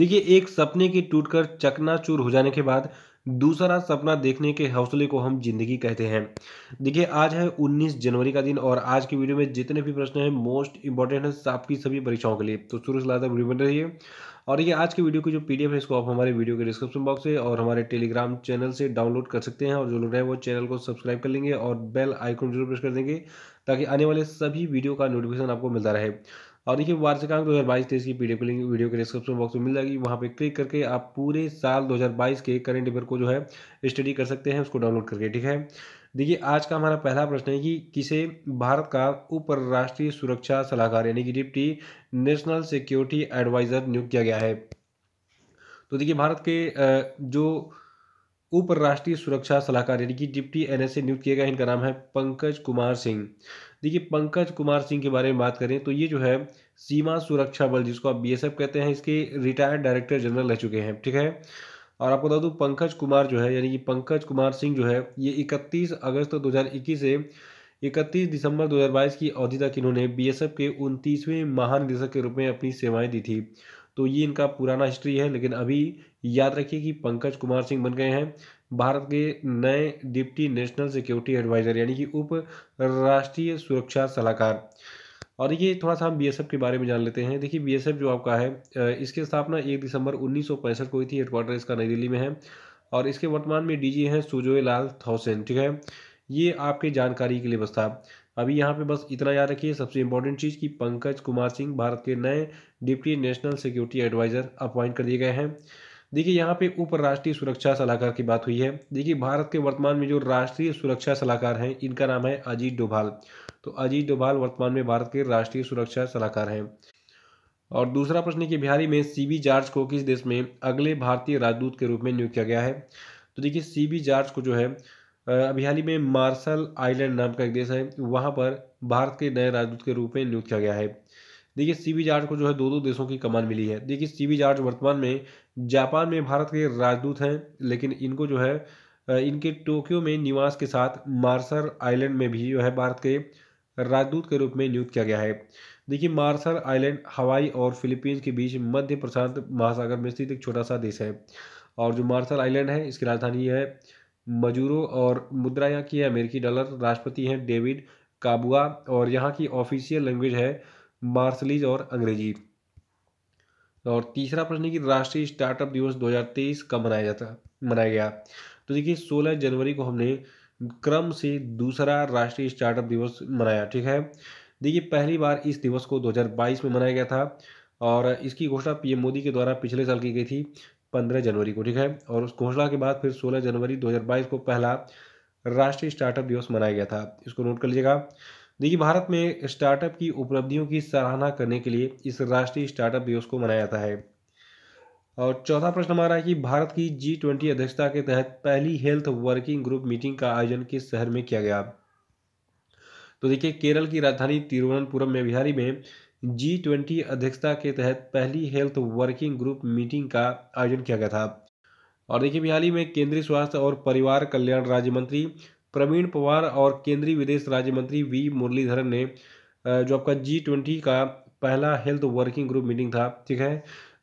देखिए एक सपने के टूटकर चकनाचूर हो जाने के बाद दूसरा सपना देखने के हौसले को हम जिंदगी कहते हैं देखिए आज है 19 जनवरी का दिन और आज की वीडियो में जितने भी प्रश्न हैं मोस्ट इंपॉर्टेंट है आपकी सभी परीक्षाओं के लिए तो शुरू से लाता वीडियो बन रही है और ये आज की वीडियो की जो पीडीएफ है इसको आप हमारे वीडियो के डिस्क्रिप्शन बॉक्स से और हमारे टेलीग्राम चैनल से डाउनलोड कर सकते हैं और जो लोग हैं वो चैनल को सब्सक्राइब कर लेंगे और बेल आइकन जरूर प्रेस कर देंगे ताकि आने वाले सभी वीडियो का नोटिफिकेशन आपको मिलता रहे और देखिए वार्षिकांक दो हज़ार बाईस तेईस की पी डी लिंक वीडियो के डिस्क्रिप्शन बॉक्स में मिल जाएगी वहाँ पे क्लिक करके आप पूरे साल 2022 के करंट अफेयर को जो है स्टडी कर सकते हैं उसको डाउनलोड करके ठीक है देखिए आज का हमारा पहला प्रश्न है कि किसे भारत का उपराष्ट्रीय सुरक्षा सलाहकार यानी कि डिप्टी नेशनल सिक्योरिटी एडवाइज़र नियुक्त किया गया है तो देखिए भारत के जो उपराष्ट्रीय सुरक्षा सलाहकार यानी कि डिप्टी एनएसए नियुक्त गया है इनका नाम है पंकज कुमार सिंह देखिए पंकज कुमार सिंह के बारे में बात करें तो ये जो है सीमा सुरक्षा बल जिसको आप बीएसएफ कहते हैं इसके रिटायर्ड डायरेक्टर जनरल रह चुके हैं ठीक है और आपको बता दूँ पंकज कुमार जो है यानी कि पंकज कुमार सिंह जो है ये इकतीस अगस्त दो से इकतीस दिसंबर 2022 की अवधि तक इन्होंने बीएसएफ के उनतीसवें महानिदेशक के रूप में अपनी सेवाएं दी थी तो ये इनका पुराना हिस्ट्री है लेकिन अभी याद रखिए कि पंकज कुमार सिंह बन गए हैं भारत के नए डिप्टी नेशनल सिक्योरिटी एडवाइज़र यानी कि उप राष्ट्रीय सुरक्षा सलाहकार और ये थोड़ा सा हम बीएसएफ के बारे में जान लेते हैं देखिए बीएसएफ जो आपका है इसकी स्थापना एक दिसंबर उन्नीस को हुई थी हेडक्वार्टर इसका नई दिल्ली में है और इसके वर्तमान में डीजी हैं सुजोय लाल थौसेन ठीक है ये आपके जानकारी के लिए बस था अभी यहाँ पे बस इतना याद रखिए सबसे इम्पोर्टेंट चीज़ कि पंकज कुमार सिंह भारत के नए deputy national security adviser appoint कर दिए गए हैं देखिए यहाँ पे उपराष्ट्रीय सुरक्षा सलाहकार की बात हुई है देखिए भारत के वर्तमान में जो राष्ट्रीय सुरक्षा सलाहकार हैं इनका नाम है अजीत डोभाल तो अजीत डोभाल वर्तमान में भारत के राष्ट्रीय सुरक्षा सलाहकार हैं और दूसरा प्रश्न है कि बिहारी में सी बी जार्ज को किस देश में अगले भारतीय राजदूत के रूप में नियुक्त किया गया है तो देखिए सी बी जार्ज को जो है बिहारी में मार्शल आइलैंड नाम का एक देश है वहाँ पर भारत के नए राजदूत के रूप में नियुक्त किया गया है देखिए सी बी जार्ज को जो है दो दो देशों की कमान मिली है देखिए सी बी जार्ज वर्तमान में जापान में भारत के राजदूत हैं लेकिन इनको जो है इनके टोक्यो में निवास के साथ मार्सर आइलैंड में भी जो है भारत के राजदूत के रूप में नियुक्त किया गया है देखिए मार्सर आइलैंड हवाई और फिलीपींस के बीच मध्य प्रशांत महासागर में स्थित एक छोटा सा देश है और जो मार्सल आइलैंड है इसकी राजधानी है मजूरो और मुद्रा यहाँ की अमेरिकी डॉलर राष्ट्रपति हैं डेविड काबुआ और यहाँ की ऑफिशियल लैंग्वेज है मार्सलीज और अंग्रेजी और तीसरा प्रश्न है कि राष्ट्रीय स्टार्टअप दिवस 2023 कब मनाया जाता मनाया गया तो देखिए 16 जनवरी को हमने क्रम से दूसरा राष्ट्रीय स्टार्टअप दिवस मनाया ठीक है देखिए पहली बार इस दिवस को 2022 में मनाया गया था और इसकी घोषणा पीएम मोदी के द्वारा पिछले साल की गई थी 15 जनवरी को ठीक है और उस घोषणा के बाद फिर 16 जनवरी 2022 को पहला राष्ट्रीय स्टार्टअप दिवस मनाया गया था इसको नोट कर लीजिएगा देखिए भारत में स्टार्टअप की उपलब्धियों की सराहना करने के लिए इस राष्ट्रीय स्टार्टअप दिवस को मनाया जाता है और चौथा प्रश्न हमारा है कि भारत की जी ट्वेंटी अध्यक्षता के तहत पहली हेल्थ वर्किंग ग्रुप मीटिंग का आयोजन किस शहर में किया गया तो देखिए केरल की राजधानी तिरुवनंतपुरम में बिहारी में जी ट्वेंटी अध्यक्षता के तहत पहली हेल्थ वर्किंग ग्रुप मीटिंग का आयोजन किया गया था और देखिए बिहारी में केंद्रीय स्वास्थ्य और परिवार कल्याण राज्य मंत्री प्रवीण पवार और केंद्रीय विदेश राज्य मंत्री वी मुरलीधरन ने जो आपका जी ट्वेंटी का पहला हेल्थ वर्किंग ग्रुप मीटिंग था ठीक है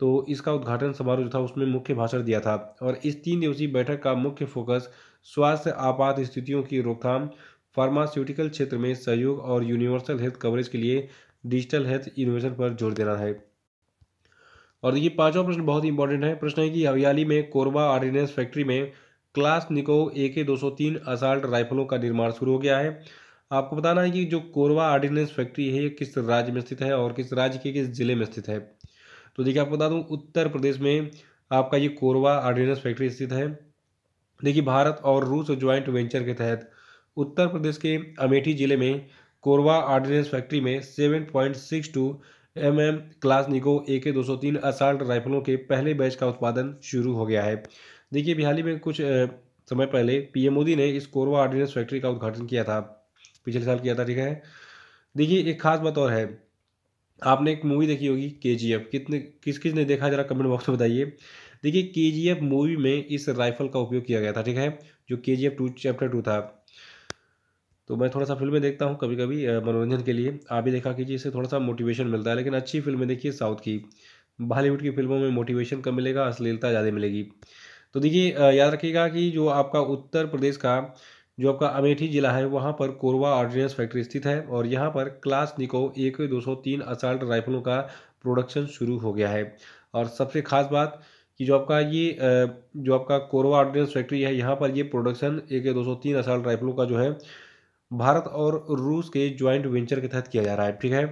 तो इसका उद्घाटन समारोह जो था उसमें मुख्य भाषण दिया था और इस तीन दिवसीय बैठक का मुख्य फोकस स्वास्थ्य आपात स्थितियों की रोकथाम फार्मास्यूटिकल क्षेत्र में सहयोग और यूनिवर्सल हेल्थ कवरेज के लिए डिजिटल हेल्थ इनोवेशन पर जोर देना है और ये पांचवा प्रश्न बहुत इंपॉर्टेंट है प्रश्न है कि हरियाली में कोरबा आर्डिनेंस फैक्ट्री में क्लास निको ए के दो असल्ट राइफलों का निर्माण शुरू हो गया है आपको बताना है कि जो कोरवा आर्डिनेंस फैक्ट्री है ये किस राज्य में स्थित है और किस राज्य के किस जिले में स्थित है तो देखिए आपको बता दूं उत्तर प्रदेश में आपका ये कोरवा आर्डिनेंस फैक्ट्री स्थित है देखिए भारत और रूस ज्वाइंट वेंचर के तहत उत्तर प्रदेश के अमेठी जिले में कोरवा आर्डिनेंस फैक्ट्री में seven M M Kalashnikov A के दो सौ तीन असाल्ट राइफलों के पहले बैच का उत्पादन शुरू हो गया है देखिए बिहाली में कुछ समय पहले पीएम मोदी ने इस कोरवा ऑर्डिनेंस फैक्ट्री का उद्घाटन किया था पिछले साल किया था ठीक है देखिए एक खास बात और है आपने एक मूवी देखी होगी के जी एफ कितने किस किस ने देखा जरा कमेंट बॉक्स में बताइए देखिए के जी एफ मूवी में इस राइफल का उपयोग किया गया था ठीक है जो K G F two chapter two था तो मैं थोड़ा सा फिल्में देखता हूँ कभी कभी मनोरंजन के लिए आप भी देखा कीजिए इससे थोड़ा सा मोटिवेशन मिलता है लेकिन अच्छी फिल्में देखिए साउथ की बॉलीवुड की फिल्मों में मोटिवेशन कम मिलेगा अश्लीलता ज़्यादा मिलेगी तो देखिए याद रखिएगा कि जो आपका उत्तर प्रदेश का जो आपका अमेठी जिला है वहाँ पर कोरवा ऑर्डिनेंस फैक्ट्री स्थित है और यहाँ पर क्लास निको एक दो सौ तीन असाल्ट राइफलों का प्रोडक्शन शुरू हो गया है और सबसे खास बात कि जो आपका ये जो आपका कोरवा ऑर्डिनेंस फैक्ट्री है यहाँ पर ये प्रोडक्शन एक दो सौ तीन असाल्ट राइफलों का जो है भारत और रूस के ज्वाइंट वेंचर के तहत किया जा रहा है ठीक है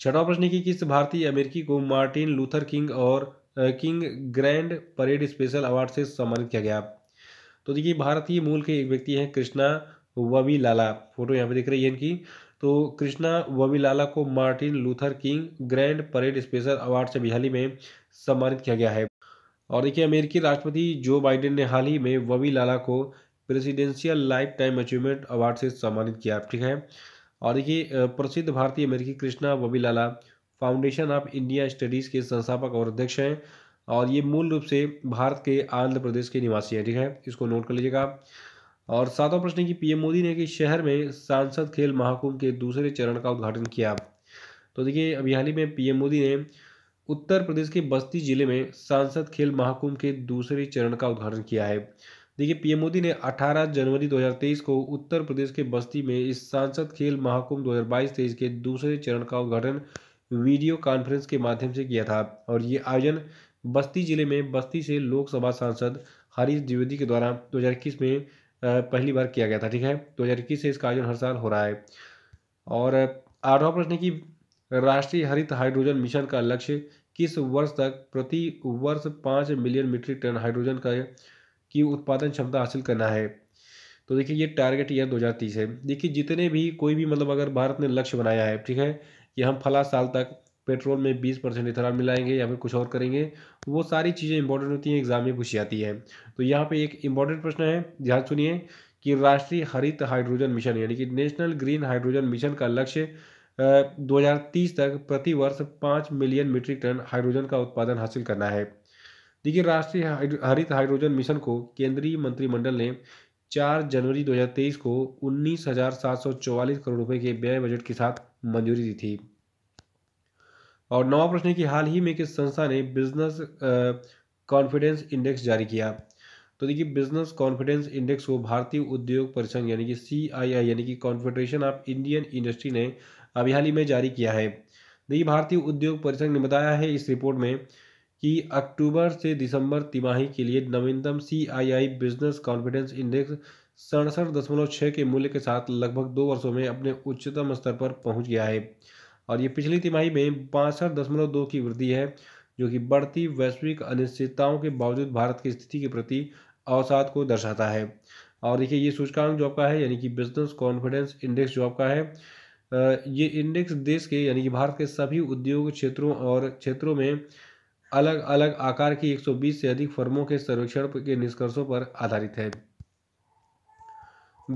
छठा प्रश्न की किस भारतीय अमेरिकी को मार्टिन लूथर किंग और King grand parade special award से सम्मानित किया गया तो देखिए भारतीय मूल के एक व्यक्ति हैं कृष्णा ववी लाला फोटो यहाँ पे दिख रही है इनकी तो कृष्णा ववी लाला को Martin Luther King grand parade special award से बिहाली में सम्मानित किया गया है और देखिए अमेरिकी राष्ट्रपति जो बाइडेन ने हाल ही में ववी लाला को presidential lifetime achievement award से सम्मानित किया ठीक है और देखिए प्रसिद्ध भारतीय अमेरिकी Krishna Vavilala foundation of India studies के संस्थापक और अध्यक्ष हैं और ये मूल रूप से भारत के आंध्र प्रदेश के निवासी हैं ठीक है इसको नोट कर लीजिएगा और सातवां प्रश्न की पीएम मोदी ने कि शहर में सांसद खेल महाकुंभ के दूसरे चरण का उद्घाटन किया तो देखिए अभी हाल ही में पीएम मोदी ने उत्तर प्रदेश के बस्ती जिले में सांसद खेल महाकुंभ के दूसरे चरण का उद्घाटन किया है देखिए पीएम मोदी ने 18 जनवरी 2023 को उत्तर प्रदेश के बस्ती में इस सांसद खेल महाकुंभ 2022 हज़ार के दूसरे चरण का उद्घाटन वीडियो कॉन्फ्रेंस के माध्यम से किया था और ये आयोजन बस्ती जिले में बस्ती से लोकसभा सांसद हरीश द्विवेदी के द्वारा दो में पहली बार किया गया था ठीक है 2021 से इसका आयोजन हर साल हो रहा है और आठवां प्रश्न की राष्ट्रीय हरित हाइड्रोजन मिशन का लक्ष्य किस वर्ष तक प्रति वर्ष पाँच मिलियन मीट्रिक टन हाइड्रोजन का की उत्पादन क्षमता हासिल करना है तो देखिए ये टारगेट ईयर 2030 है देखिए जितने भी कोई भी मतलब अगर भारत ने लक्ष्य बनाया है ठीक है कि हम फला साल तक पेट्रोल में 20 परसेंट इथेनॉल मिलाएंगे या फिर कुछ और करेंगे वो सारी चीज़ें इंपॉर्टेंट होती हैं एग्जाम में पूछी जाती है तो यहाँ पे एक इम्पॉर्टेंट प्रश्न है ध्यान सुनिए कि राष्ट्रीय हरित हाइड्रोजन मिशन यानी कि नेशनल ग्रीन हाइड्रोजन मिशन का लक्ष्य तीस तक प्रति वर्ष पाँच मिलियन मीट्रिक टन हाइड्रोजन का उत्पादन हासिल करना है देखिए राष्ट्रीय हरित हाइड्रोजन मिशन को केंद्रीय मंत्रिमंडल ने 4 जनवरी 2023 को उन्नीस करोड़ रुपए के व्यय बजट के साथ मंजूरी दी थी और नवा प्रश्न की हाल ही में किस संस्था ने बिजनेस कॉन्फिडेंस इंडेक्स जारी किया तो देखिए बिजनेस कॉन्फिडेंस इंडेक्स को भारतीय उद्योग परिसंघ यानी कि सी आई आई यानी कि कॉन्फेडरेशन ऑफ इंडियन इंडस्ट्री ने अभी हाल ही में जारी किया है देखिए भारतीय उद्योग परिसंघ ने बताया है इस रिपोर्ट में कि अक्टूबर से दिसंबर तिमाही के लिए नवीनतम सीआईआई बिजनेस कॉन्फिडेंस इंडेक्स सड़सठ दशमलव छः के मूल्य के साथ लगभग दो वर्षों में अपने उच्चतम स्तर पर पहुंच गया है और ये पिछली तिमाही में बासठ दशमलव दो की वृद्धि है जो कि बढ़ती वैश्विक अनिश्चितताओं के बावजूद भारत की स्थिति के प्रति अवसाद को दर्शाता है और देखिए ये सूचकांक जो आपका है यानी कि बिजनेस कॉन्फिडेंस इंडेक्स जो आपका है ये इंडेक्स देश के यानी कि भारत के सभी उद्योग क्षेत्रों और क्षेत्रों में अलग अलग आकार की 120 से अधिक फर्मों के सर्वेक्षण के निष्कर्षों पर आधारित है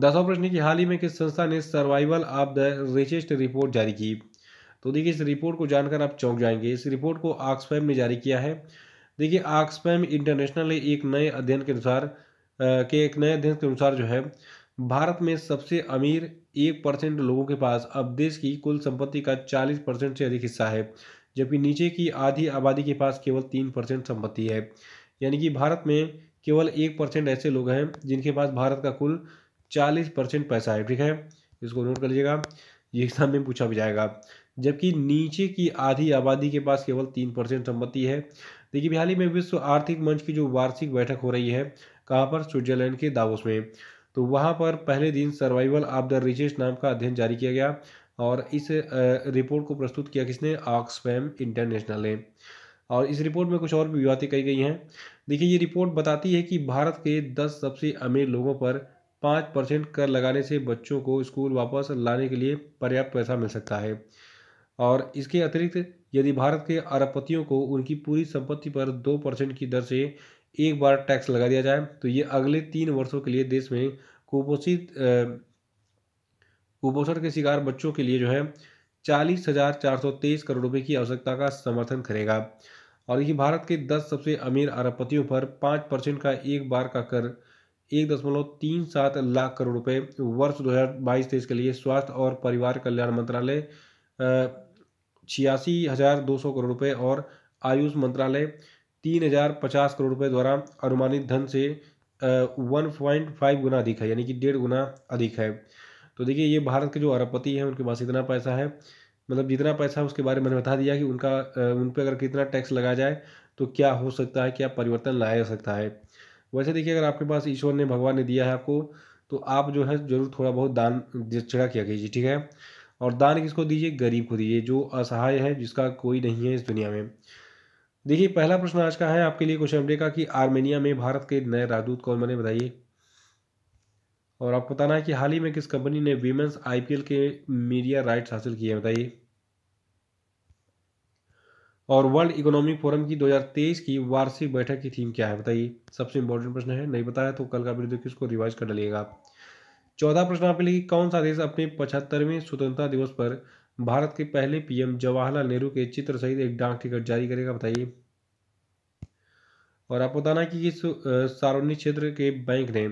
दसवां प्रश्न की हाल ही में किस संस्था ने survival of the richest report जारी की तो देखिए इस रिपोर्ट को जानकर आप चौंक जाएंगे इस रिपोर्ट को आक्सफैम ने जारी किया है देखिए आक्सफैम इंटरनेशनल ने एक नए अध्ययन के अनुसार के एक नए अध्ययन के अनुसार जो है भारत में सबसे अमीर एक परसेंट लोगों के पास अब देश की कुल संपत्ति का चालीस परसेंट से अधिक हिस्सा है जबकि नीचे की आधी आबादी के पास केवल तीन परसेंट संपत्ति है यानी कि भारत में केवल एक परसेंट ऐसे लोग हैं जिनके पास भारत का कुल चालीस परसेंट पैसा है ठीक है इसको नोट कर लीजिएगा ये एग्जाम में पूछा भी जाएगा जबकि नीचे की आधी आबादी के पास केवल तीन परसेंट संपत्ति है देखिए बिहार ही में विश्व आर्थिक मंच की जो वार्षिक बैठक हो रही है कहाँ पर स्विट्जरलैंड के दावोस में तो वहाँ पर पहले दिन सर्वाइवल ऑफ द रिचेस्ट नाम का अध्ययन जारी किया गया और इस रिपोर्ट को प्रस्तुत किया किसने ऑक्सफैम इंटरनेशनल ने और इस रिपोर्ट में कुछ और भी बातें कही गई हैं देखिए ये रिपोर्ट बताती है कि भारत के दस सबसे अमीर लोगों पर पाँच परसेंट कर लगाने से बच्चों को स्कूल वापस लाने के लिए पर्याप्त पैसा मिल सकता है और इसके अतिरिक्त यदि भारत के अरबपतियों को उनकी पूरी संपत्ति पर दो परसेंट की दर से एक बार टैक्स लगा दिया जाए तो ये अगले तीन वर्षों के लिए देश में कुपोषित कुपोषण के शिकार बच्चों के लिए जो है चालीस हजार चार सौ तेईस करोड़ रुपए की आवश्यकता का समर्थन करेगा और ये भारत के दस सबसे अमीर अरबपतियों पर पाँच परसेंट का एक बार का कर एक दशमलव तीन सात लाख करोड़ रुपए वर्ष दो हज़ार बाईस तेईस के लिए स्वास्थ्य और परिवार कल्याण मंत्रालय छियासी हज़ार दो सौ करोड़ रुपए और आयुष मंत्रालय तीन हज़ार पचास करोड़ रुपए द्वारा अनुमानित धन से वन पॉइंट फाइव गुना अधिक है यानी कि डेढ़ गुना अधिक है तो देखिए ये भारत के जो अरबपति हैं उनके पास इतना पैसा है मतलब जितना पैसा है उसके बारे में मैंने बता दिया कि उनका उन पर अगर कितना टैक्स लगा जाए तो क्या हो सकता है क्या परिवर्तन लाया जा सकता है वैसे देखिए अगर आपके पास ईश्वर ने भगवान ने दिया है आपको तो आप जो है जरूर थोड़ा बहुत दान छिड़ा किया कीजिए ठीक है और दान किसको दीजिए गरीब को दीजिए जो असहाय है जिसका कोई नहीं है इस दुनिया में देखिए पहला प्रश्न आज का है आपके लिए क्वेश्चन डे का कि आर्मेनिया में भारत के नए राजदूत कौन बने बताइए और आपको बताना है कि हाल ही में किस कंपनी ने वीमेंस आईपीएल के मीडिया राइट्स हासिल किए बताइए और वर्ल्ड इकोनॉमिक फोरम की 2023 की वार्षिक बैठक की थीम क्या है बताइए सबसे इंपॉर्टेंट प्रश्न है नहीं बताया तो कल का वीडियो देखिए उसको रिवाइज कर डालिएगा चौदह प्रश्न आपके लिए कौन सा देश अपने पचहत्तरवें स्वतंत्रता दिवस पर भारत के पहले पीएम जवाहरलाल नेहरू के चित्र सहित एक डाक टिकट जारी करेगा बताइए और आपको बताना कि इस सार्वजनिक क्षेत्र के बैंक ने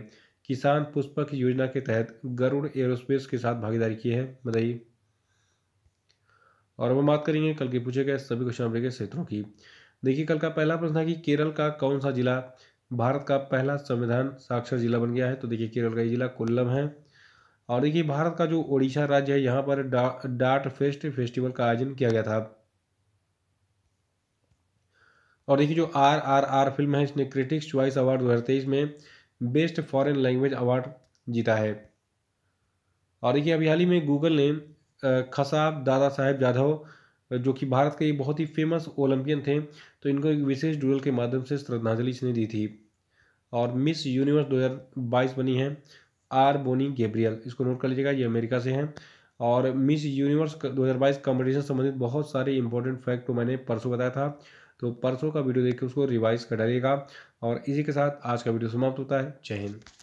किसान पुष्पक योजना के तहत गरुड़ एरोस्पेस के साथ भागीदारी की है बताइए और अब हम बात करेंगे कल के पूछे गए सभी क्वेश्चन नंबर के क्षेत्रों की देखिए कल का पहला प्रश्न था कि केरल का कौन सा जिला भारत का पहला संविधान साक्षर जिला बन गया है तो देखिए केरल का जिला कोल्लम है और देखिए भारत का जो ओडिशा राज्य है यहाँ पर डा, डाट फेस्ट फेस्टिवल का आयोजन किया गया था और देखिए जो आर आर आर फिल्म है इसने क्रिटिक्स च्वाइस अवार्ड दो में बेस्ट फॉरेन लैंग्वेज अवार्ड जीता है और देखिए अभी हाल ही में गूगल ने खसाब दादा साहेब जाधव जो कि भारत के बहुत ही फेमस ओलंपियन थे तो इनको एक विशेष डूडल के माध्यम से श्रद्धांजलि इसने दी थी और मिस यूनिवर्स 2022 बनी है आर बोनी गेब्रियल इसको नोट कर लीजिएगा ये अमेरिका से हैं और मिस यूनिवर्स 2022 कॉम्पिटिशन संबंधित बहुत सारे इंपॉर्टेंट फैक्ट को मैंने परसों बताया था तो परसों का वीडियो देख के उसको रिवाइज कर डालिएगा और इसी के साथ आज का वीडियो समाप्त होता है जय हिंद